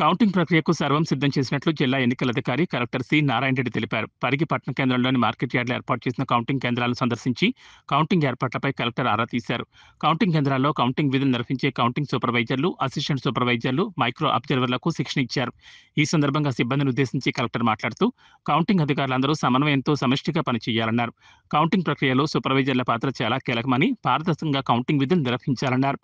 counting ప్రక్రియకు సర్వం సిద్ధం చేసినట్లు జిల్లా ఎన్నికల అధికారి కలెక్టర్ సి నారాయణ రెడ్డి తెలిపారు పరిగి పట్టణ కేంద్రంలోని మార్కెట్ యార్డులు ఏర్పాటు చేసిన కౌంటింగ్ కేంద్రాలను సందర్శించి కౌంటింగ్ ఏర్పాట్లపై కలెక్టర్ ఆరా తీశారు కౌంటింగ్ కేంద్రాల్లో కౌంటింగ్ విధులు నిర్వహించే కౌంటింగ్ సూపర్వైజర్లు అసిస్టెంట్ సూపర్వైజర్లు మైక్రో అబ్జర్వర్లకు శిక్షణ ఇచ్చారు ఈ సందర్భంగా సిబ్బందిని ఉద్దేశించి కలెక్టర్ మాట్లాడుతూ కౌంటింగ్ అధికారులందరూ సమన్వయంతో సమిష్టిగా పనిచేయాలన్నారు కౌంటింగ్ ప్రక్రియలో సూపర్వైజర్ల పాత్ర చాలా కీలకమని పారదర్శకంగా కౌంటింగ్ విధులు నిర్వహించాలన్నారు